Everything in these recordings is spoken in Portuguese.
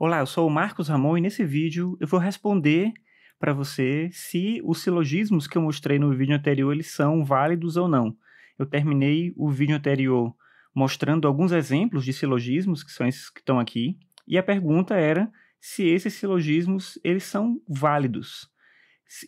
Olá, eu sou o Marcos Ramon e nesse vídeo eu vou responder para você se os silogismos que eu mostrei no vídeo anterior eles são válidos ou não. Eu terminei o vídeo anterior mostrando alguns exemplos de silogismos, que são esses que estão aqui, e a pergunta era se esses silogismos eles são válidos.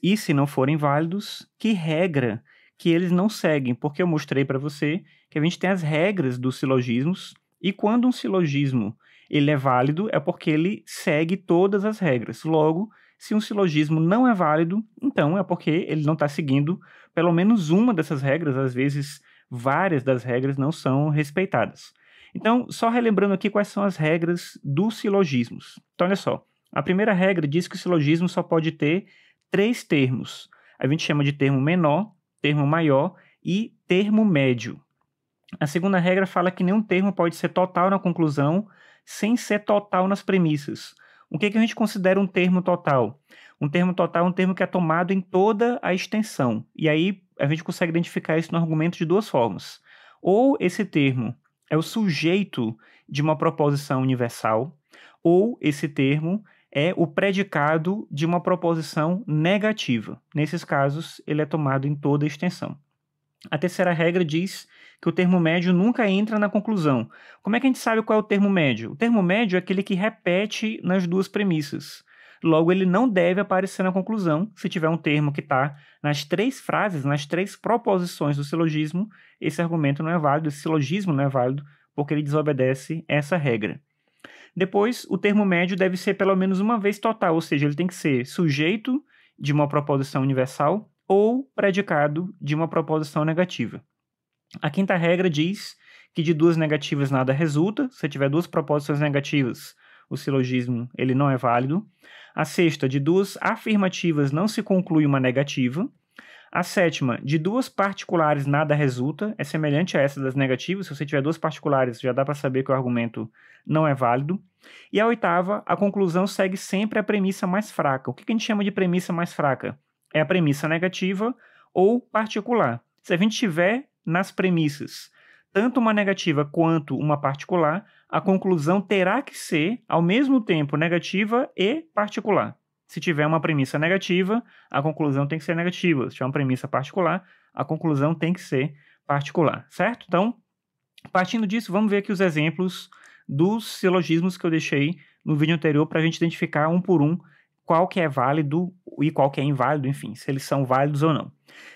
E se não forem válidos, que regra que eles não seguem? Porque eu mostrei para você que a gente tem as regras dos silogismos, e quando um silogismo ele é válido é porque ele segue todas as regras. Logo, se um silogismo não é válido, então é porque ele não está seguindo pelo menos uma dessas regras, às vezes várias das regras não são respeitadas. Então, só relembrando aqui quais são as regras dos silogismos. Então, olha só. A primeira regra diz que o silogismo só pode ter três termos. A gente chama de termo menor, termo maior e termo médio. A segunda regra fala que nenhum termo pode ser total na conclusão sem ser total nas premissas. O que, é que a gente considera um termo total? Um termo total é um termo que é tomado em toda a extensão. E aí a gente consegue identificar isso no argumento de duas formas. Ou esse termo é o sujeito de uma proposição universal, ou esse termo é o predicado de uma proposição negativa. Nesses casos, ele é tomado em toda a extensão. A terceira regra diz que o termo médio nunca entra na conclusão. Como é que a gente sabe qual é o termo médio? O termo médio é aquele que repete nas duas premissas. Logo, ele não deve aparecer na conclusão. Se tiver um termo que está nas três frases, nas três proposições do silogismo, esse argumento não é válido, esse silogismo não é válido, porque ele desobedece essa regra. Depois, o termo médio deve ser pelo menos uma vez total, ou seja, ele tem que ser sujeito de uma proposição universal ou predicado de uma proposição negativa. A quinta regra diz que de duas negativas nada resulta. Se tiver duas proposições negativas, o silogismo ele não é válido. A sexta, de duas afirmativas não se conclui uma negativa. A sétima, de duas particulares nada resulta, é semelhante a essa das negativas. Se você tiver duas particulares, já dá para saber que o argumento não é válido. E a oitava, a conclusão segue sempre a premissa mais fraca. O que a gente chama de premissa mais fraca? É a premissa negativa ou particular. Se a gente tiver nas premissas, tanto uma negativa quanto uma particular, a conclusão terá que ser, ao mesmo tempo, negativa e particular. Se tiver uma premissa negativa, a conclusão tem que ser negativa. Se tiver uma premissa particular, a conclusão tem que ser particular, certo? Então, partindo disso, vamos ver aqui os exemplos dos silogismos que eu deixei no vídeo anterior para a gente identificar um por um qual que é válido e qual que é inválido, enfim, se eles são válidos ou não.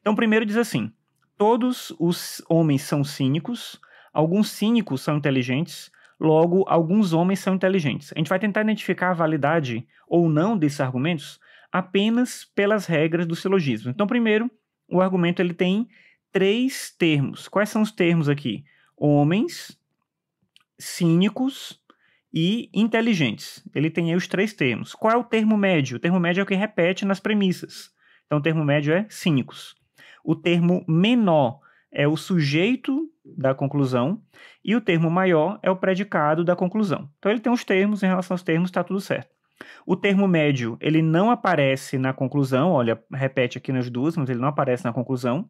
Então, primeiro diz assim: Todos os homens são cínicos, alguns cínicos são inteligentes, logo, alguns homens são inteligentes. A gente vai tentar identificar a validade ou não desses argumentos apenas pelas regras do silogismo. Então, primeiro, o argumento ele tem três termos. Quais são os termos aqui? Homens, cínicos e inteligentes. Ele tem aí os três termos. Qual é o termo médio? O termo médio é o que repete nas premissas. Então, o termo médio é cínicos. O termo menor é o sujeito da conclusão e o termo maior é o predicado da conclusão. Então ele tem os termos, em relação aos termos está tudo certo. O termo médio, ele não aparece na conclusão, olha, repete aqui nas duas, mas ele não aparece na conclusão.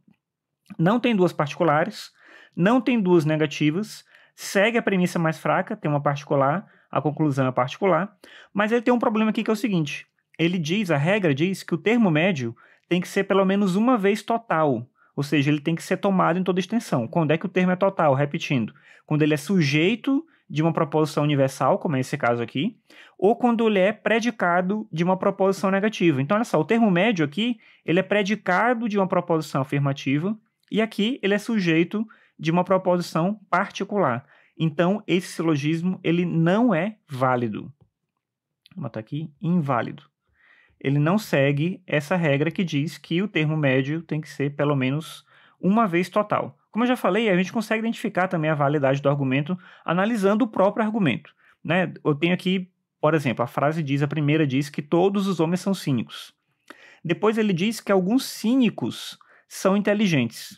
Não tem duas particulares, não tem duas negativas, segue a premissa mais fraca, tem uma particular, a conclusão é particular, mas ele tem um problema aqui que é o seguinte, ele diz, a regra diz que o termo médio tem que ser pelo menos uma vez total, ou seja, ele tem que ser tomado em toda extensão. Quando é que o termo é total? Repetindo, quando ele é sujeito de uma proposição universal, como é esse caso aqui, ou quando ele é predicado de uma proposição negativa. Então, olha só, o termo médio aqui, ele é predicado de uma proposição afirmativa, e aqui ele é sujeito de uma proposição particular. Então, esse silogismo, ele não é válido. Vou botar aqui, inválido ele não segue essa regra que diz que o termo médio tem que ser pelo menos uma vez total. Como eu já falei, a gente consegue identificar também a validade do argumento analisando o próprio argumento. Né? Eu tenho aqui, por exemplo, a frase diz, a primeira diz que todos os homens são cínicos. Depois ele diz que alguns cínicos são inteligentes.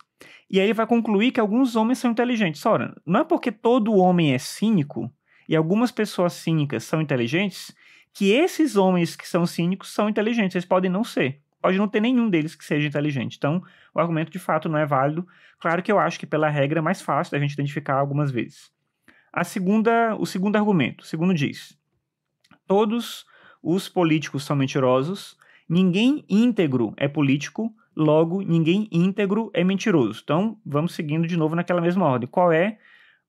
E aí vai concluir que alguns homens são inteligentes. Ora, não é porque todo homem é cínico e algumas pessoas cínicas são inteligentes que esses homens que são cínicos são inteligentes, eles podem não ser. Pode não ter nenhum deles que seja inteligente. Então, o argumento de fato não é válido. Claro que eu acho que pela regra é mais fácil da gente identificar algumas vezes. A segunda, o segundo argumento, o segundo diz: todos os políticos são mentirosos, ninguém íntegro é político, logo ninguém íntegro é mentiroso. Então, vamos seguindo de novo naquela mesma ordem. Qual é?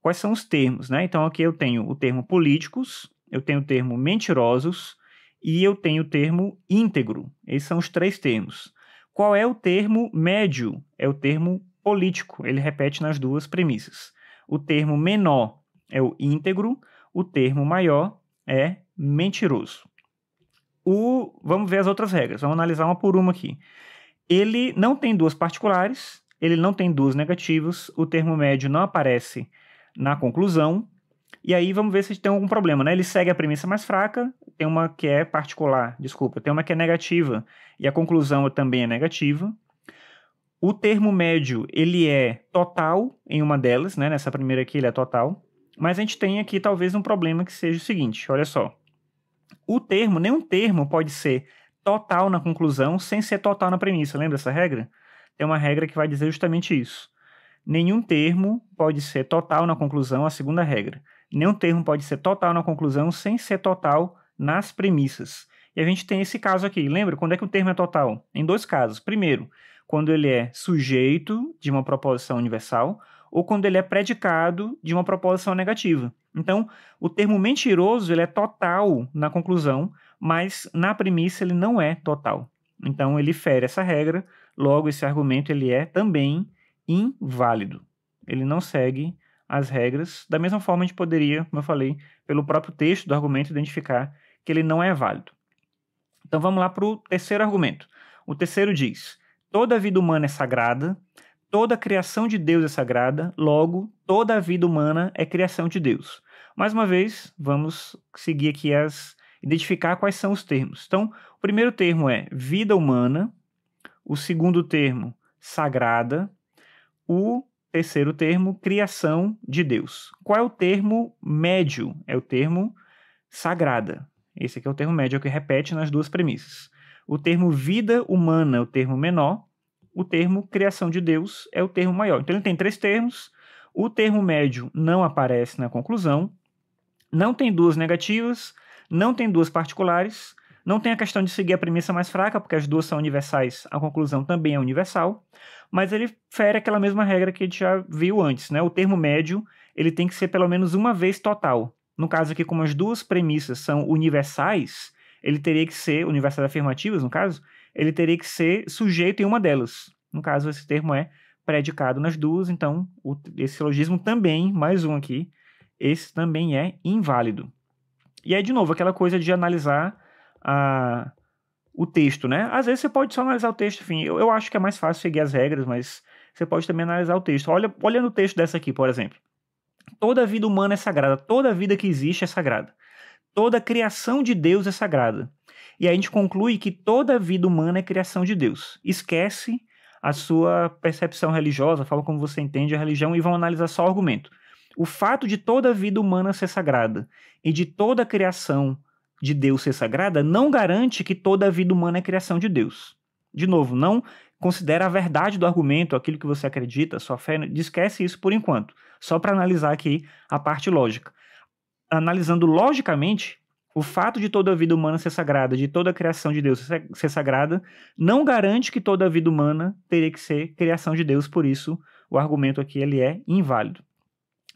Quais são os termos, né? Então, aqui eu tenho o termo políticos, eu tenho o termo mentirosos e eu tenho o termo íntegro. Esses são os três termos. Qual é o termo médio? É o termo político. Ele repete nas duas premissas. O termo menor é o íntegro, o termo maior é mentiroso. O, vamos ver as outras regras, vamos analisar uma por uma aqui. Ele não tem duas particulares, ele não tem duas negativas, o termo médio não aparece na conclusão, e aí vamos ver se tem algum problema, né? Ele segue a premissa mais fraca, tem uma que é particular, desculpa, tem uma que é negativa e a conclusão também é negativa. O termo médio, ele é total em uma delas, né? Nessa primeira aqui ele é total. Mas a gente tem aqui talvez um problema que seja o seguinte, olha só. O termo, nenhum termo pode ser total na conclusão sem ser total na premissa, lembra essa regra? Tem uma regra que vai dizer justamente isso. Nenhum termo pode ser total na conclusão, a segunda regra. Nenhum termo pode ser total na conclusão sem ser total nas premissas. E a gente tem esse caso aqui. Lembra quando é que o termo é total? Em dois casos. Primeiro, quando ele é sujeito de uma proposição universal ou quando ele é predicado de uma proposição negativa. Então, o termo mentiroso ele é total na conclusão, mas na premissa ele não é total. Então, ele fere essa regra, logo esse argumento ele é também inválido. Ele não segue as regras. Da mesma forma, a gente poderia, como eu falei, pelo próprio texto do argumento, identificar que ele não é válido. Então vamos lá para o terceiro argumento. O terceiro diz: toda a vida humana é sagrada, toda a criação de Deus é sagrada, logo, toda a vida humana é criação de Deus. Mais uma vez, vamos seguir aqui as. identificar quais são os termos. Então, o primeiro termo é vida humana, o segundo termo, sagrada, o Terceiro termo, criação de Deus. Qual é o termo médio? É o termo sagrada. Esse aqui é o termo médio, é o que repete nas duas premissas. O termo vida humana é o termo menor, o termo criação de Deus é o termo maior. Então ele tem três termos. O termo médio não aparece na conclusão, não tem duas negativas, não tem duas particulares, não tem a questão de seguir a premissa mais fraca, porque as duas são universais, a conclusão também é universal, mas ele fere aquela mesma regra que a gente já viu antes, né? O termo médio, ele tem que ser pelo menos uma vez total. No caso aqui, como as duas premissas são universais, ele teria que ser, universais afirmativas no caso, ele teria que ser sujeito em uma delas. No caso, esse termo é predicado nas duas, então esse silogismo também, mais um aqui, esse também é inválido. E aí, de novo, aquela coisa de analisar a, o texto, né? Às vezes você pode só analisar o texto, enfim, eu, eu acho que é mais fácil seguir as regras, mas você pode também analisar o texto. Olha, olha no texto dessa aqui, por exemplo. Toda vida humana é sagrada, toda vida que existe é sagrada. Toda criação de Deus é sagrada. E a gente conclui que toda vida humana é criação de Deus. Esquece a sua percepção religiosa, fala como você entende a religião e vão analisar só o argumento. O fato de toda vida humana ser sagrada e de toda criação de Deus ser sagrada não garante que toda a vida humana é criação de Deus. De novo, não considera a verdade do argumento, aquilo que você acredita, sua fé, né? esquece isso por enquanto, só para analisar aqui a parte lógica. Analisando logicamente, o fato de toda a vida humana ser sagrada, de toda a criação de Deus ser sagrada, não garante que toda a vida humana teria que ser criação de Deus, por isso o argumento aqui ele é inválido.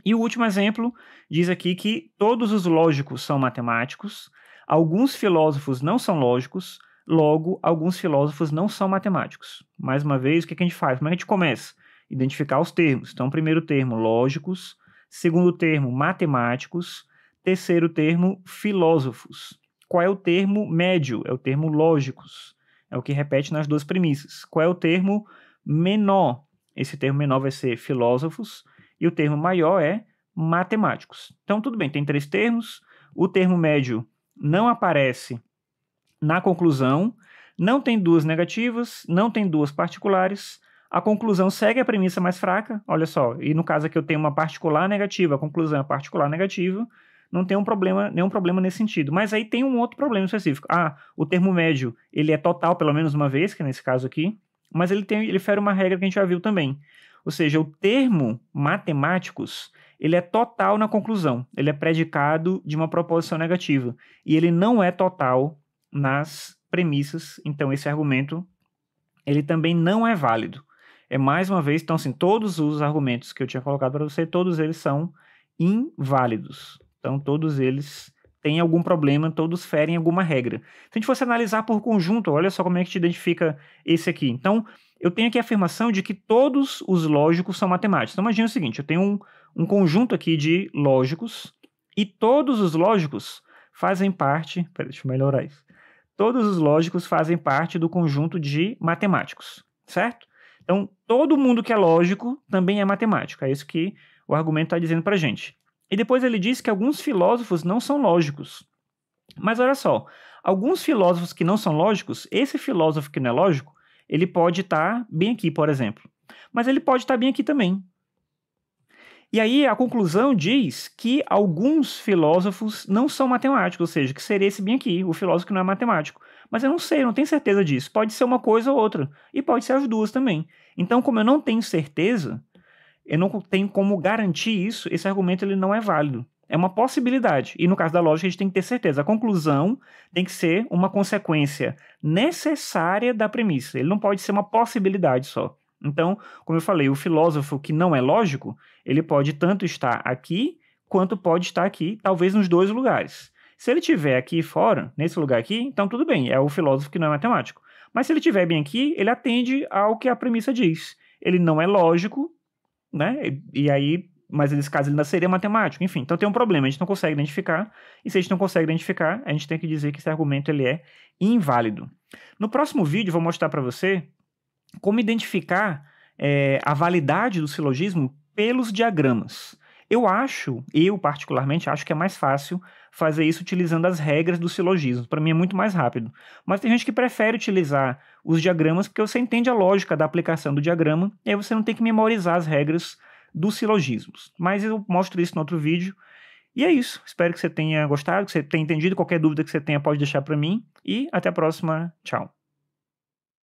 E o último exemplo diz aqui que todos os lógicos são matemáticos, Alguns filósofos não são lógicos, logo, alguns filósofos não são matemáticos. Mais uma vez, o que é a gente faz? Como é a gente começa? Identificar os termos. Então, primeiro termo, lógicos. Segundo termo, matemáticos. Terceiro termo, filósofos. Qual é o termo médio? É o termo lógicos. É o que repete nas duas premissas. Qual é o termo menor? Esse termo menor vai ser filósofos. E o termo maior é matemáticos. Então, tudo bem, tem três termos. O termo médio não aparece na conclusão, não tem duas negativas, não tem duas particulares. A conclusão segue a premissa mais fraca, olha só, e no caso aqui eu tenho uma particular negativa, a conclusão é particular negativa, não tem um problema, nenhum problema nesse sentido. Mas aí tem um outro problema específico. Ah, o termo médio, ele é total pelo menos uma vez, que é nesse caso aqui, mas ele tem, ele fere uma regra que a gente já viu também. Ou seja, o termo matemáticos, ele é total na conclusão, ele é predicado de uma proposição negativa. E ele não é total nas premissas, então esse argumento ele também não é válido. É mais uma vez, então assim, todos os argumentos que eu tinha colocado para você, todos eles são inválidos. Então todos eles tem algum problema, todos ferem alguma regra. Se a gente fosse analisar por conjunto, olha só como é que te identifica esse aqui. Então, eu tenho aqui a afirmação de que todos os lógicos são matemáticos. Então, imagina o seguinte: eu tenho um, um conjunto aqui de lógicos, e todos os lógicos fazem parte. Peraí, deixa eu melhorar isso. Todos os lógicos fazem parte do conjunto de matemáticos, certo? Então, todo mundo que é lógico também é matemático. É isso que o argumento está dizendo para gente. E depois ele diz que alguns filósofos não são lógicos. Mas olha só, alguns filósofos que não são lógicos, esse filósofo que não é lógico, ele pode estar tá bem aqui, por exemplo. Mas ele pode estar tá bem aqui também. E aí a conclusão diz que alguns filósofos não são matemáticos, ou seja, que seria esse bem aqui, o filósofo que não é matemático. Mas eu não sei, eu não tenho certeza disso. Pode ser uma coisa ou outra. E pode ser as duas também. Então, como eu não tenho certeza, eu não tenho como garantir isso, esse argumento ele não é válido. É uma possibilidade. E no caso da lógica, a gente tem que ter certeza. A conclusão tem que ser uma consequência necessária da premissa. Ele não pode ser uma possibilidade só. Então, como eu falei, o filósofo que não é lógico, ele pode tanto estar aqui quanto pode estar aqui, talvez nos dois lugares. Se ele estiver aqui fora, nesse lugar aqui, então tudo bem, é o filósofo que não é matemático. Mas se ele estiver bem aqui, ele atende ao que a premissa diz. Ele não é lógico, né? E, e aí, mas nesse caso ele ainda seria matemático. Enfim, então tem um problema, a gente não consegue identificar, e se a gente não consegue identificar, a gente tem que dizer que esse argumento ele é inválido. No próximo vídeo, vou mostrar para você como identificar é, a validade do silogismo pelos diagramas. Eu acho, eu particularmente acho que é mais fácil fazer isso utilizando as regras dos silogismos. Para mim é muito mais rápido. Mas tem gente que prefere utilizar os diagramas porque você entende a lógica da aplicação do diagrama e aí você não tem que memorizar as regras dos silogismos. Mas eu mostro isso no outro vídeo. E é isso. Espero que você tenha gostado, que você tenha entendido. Qualquer dúvida que você tenha, pode deixar para mim. E até a próxima. Tchau.